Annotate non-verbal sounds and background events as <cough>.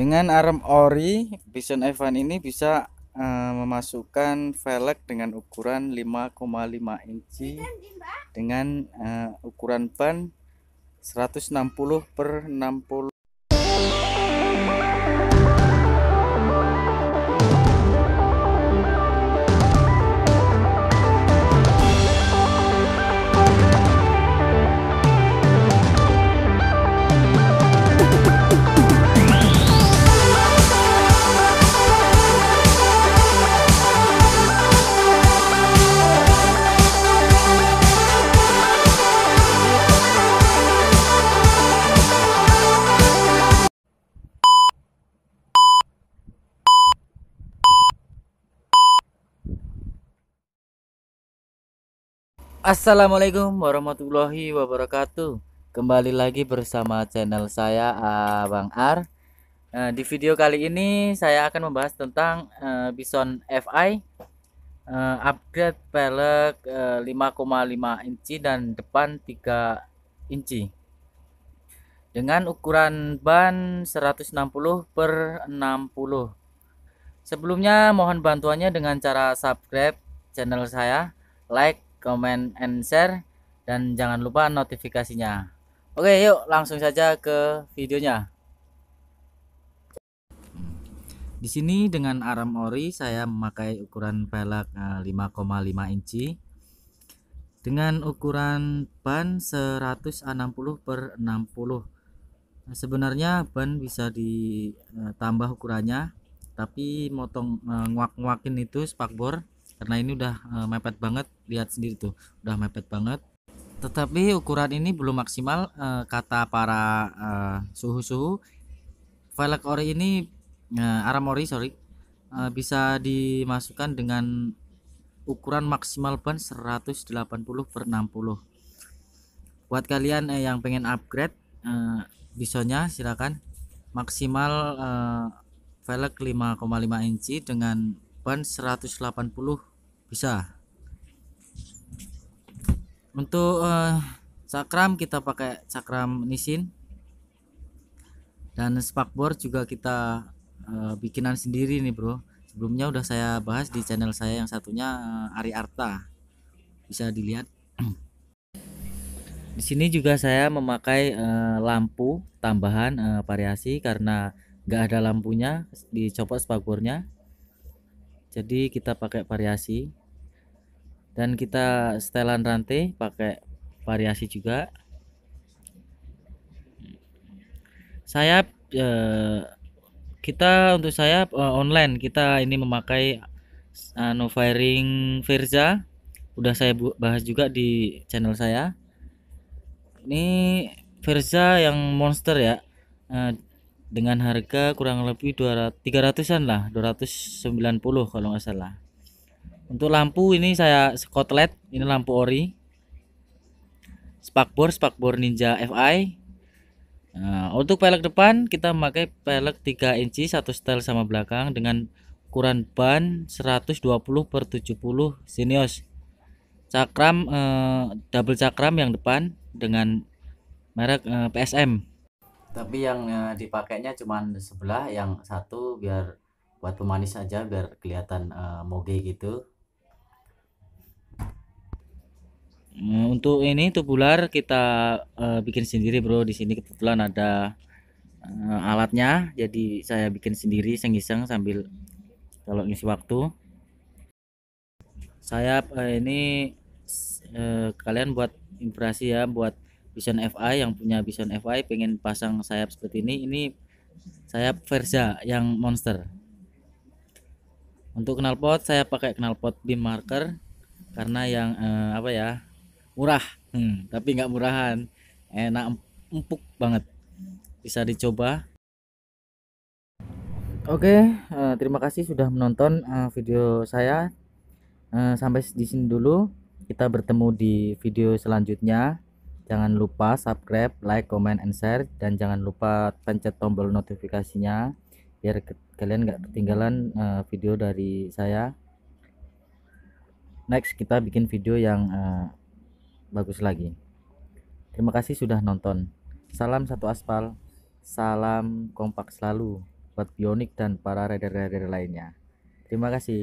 Dengan arm ori, Bison Evan ini bisa uh, memasukkan velg dengan ukuran 5,5 inci dengan uh, ukuran ban 160 per 60 Assalamualaikum warahmatullahi wabarakatuh Kembali lagi bersama channel saya Abang Ar nah, Di video kali ini saya akan membahas tentang uh, Bison FI uh, eh, Upgrade pelek uh, inci dan depan 3 inci Dengan ukuran ban 160 per 60 Sebelumnya mohon bantuannya dengan cara subscribe channel saya Like comment and share dan jangan lupa notifikasinya oke yuk langsung saja ke videonya di sini dengan aram ori saya memakai ukuran pelak eh, 5,5 inci dengan ukuran ban 160 per 60 sebenarnya ban bisa ditambah eh, ukurannya tapi motong eh, nguak-nguakin itu spakbor karena ini udah eh, mepet banget lihat sendiri tuh udah mepet banget tetapi ukuran ini belum maksimal eh, kata para eh, suhu-suhu velg ori ini e, aramori sorry bisa dimasukkan dengan ukuran maksimal ban 180 per 60 buat kalian yang pengen upgrade eh, bisonya silakan maksimal velg 5,5 inci dengan ban 180 bisa untuk uh, cakram kita pakai cakram nisin dan spakbor juga kita uh, bikinan sendiri nih bro sebelumnya udah saya bahas di channel saya yang satunya uh, Ari Arta bisa dilihat <clears throat> di sini juga saya memakai uh, lampu tambahan uh, variasi karena nggak ada lampunya dicopot spakbornya jadi kita pakai variasi dan kita setelan rantai pakai variasi juga sayap eh, kita untuk sayap eh, online kita ini memakai anu eh, no firing Verza udah saya bahas juga di channel saya ini Verza yang monster ya eh, dengan harga kurang lebih 200 300-an lah 290 kalau nggak salah untuk lampu ini saya skotlet, ini lampu ori. Spakbor, spakbor Ninja FI. Nah, untuk pelek depan kita memakai pelek 3 inci satu setel sama belakang dengan ukuran ban 120 per 70 Sinios. Cakram eh, double cakram yang depan dengan merek eh, PSM. Tapi yang eh, dipakainya cuma sebelah, yang satu biar buat pemanis saja biar kelihatan eh, moge gitu. Eh, untuk ini tubular kita uh, bikin sendiri bro. Di sini kebetulan ada uh, alatnya, jadi saya bikin sendiri sengiseng sambil kalau ngisi waktu. Sayap uh, ini uh, kalian buat impresi ya, buat Vision FI yang punya Vision FI pengen pasang sayap seperti ini. Ini sayap Versa yang monster. Untuk knalpot saya pakai knalpot beam marker karena yang eh, apa ya murah hmm, tapi nggak murahan enak empuk banget bisa dicoba oke okay, eh, terima kasih sudah menonton eh, video saya eh, sampai di sini dulu kita bertemu di video selanjutnya jangan lupa subscribe like comment and share dan jangan lupa pencet tombol notifikasinya biar kalian nggak ketinggalan video dari saya next kita bikin video yang uh, bagus lagi. Terima kasih sudah nonton. Salam satu aspal, salam kompak selalu buat Bionik dan para rider-rider lainnya. Terima kasih.